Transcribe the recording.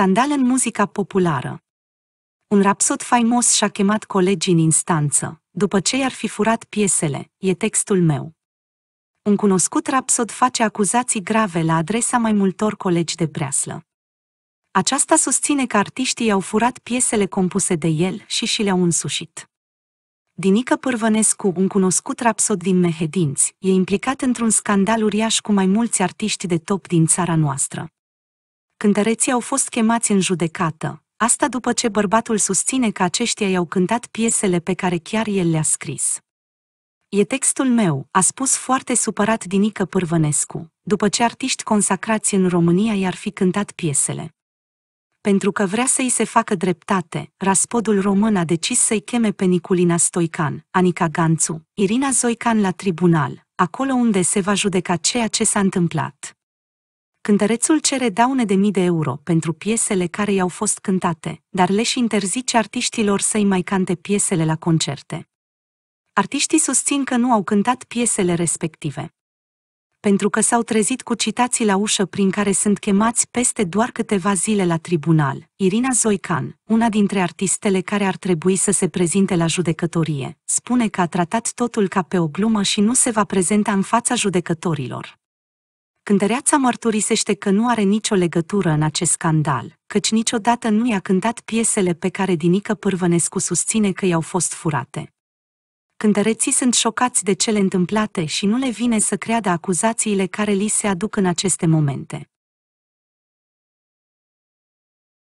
scandal în muzica populară. Un rapsod faimos și-a chemat colegii în instanță, după ce i-ar fi furat piesele, e textul meu. Un cunoscut rapsod face acuzații grave la adresa mai multor colegi de breaslă. Aceasta susține că artiștii au furat piesele compuse de el și și le-au însușit. Dinică Pârvănescu, un cunoscut rapsod din Mehedinți, e implicat într-un scandal uriaș cu mai mulți artiști de top din țara noastră cântăreții au fost chemați în judecată, asta după ce bărbatul susține că aceștia i-au cântat piesele pe care chiar el le-a scris. E textul meu, a spus foarte supărat Dinică Pârvănescu, după ce artiști consacrați în România i-ar fi cântat piesele. Pentru că vrea să-i se facă dreptate, raspodul român a decis să-i cheme pe Niculina Stoican, Anica Ganțu, Irina Zoican la tribunal, acolo unde se va judeca ceea ce s-a întâmplat. Cântărețul cere daune de mii de euro pentru piesele care i-au fost cântate, dar le și interzice artiștilor să-i mai cante piesele la concerte. Artiștii susțin că nu au cântat piesele respective. Pentru că s-au trezit cu citații la ușă prin care sunt chemați peste doar câteva zile la tribunal, Irina Zoican, una dintre artistele care ar trebui să se prezinte la judecătorie, spune că a tratat totul ca pe o glumă și nu se va prezenta în fața judecătorilor. Cântăreața mărturisește că nu are nicio legătură în acest scandal, căci niciodată nu i-a cântat piesele pe care Dinică Pârvănescu susține că i-au fost furate. Cântăreții sunt șocați de cele întâmplate și nu le vine să creadă acuzațiile care li se aduc în aceste momente.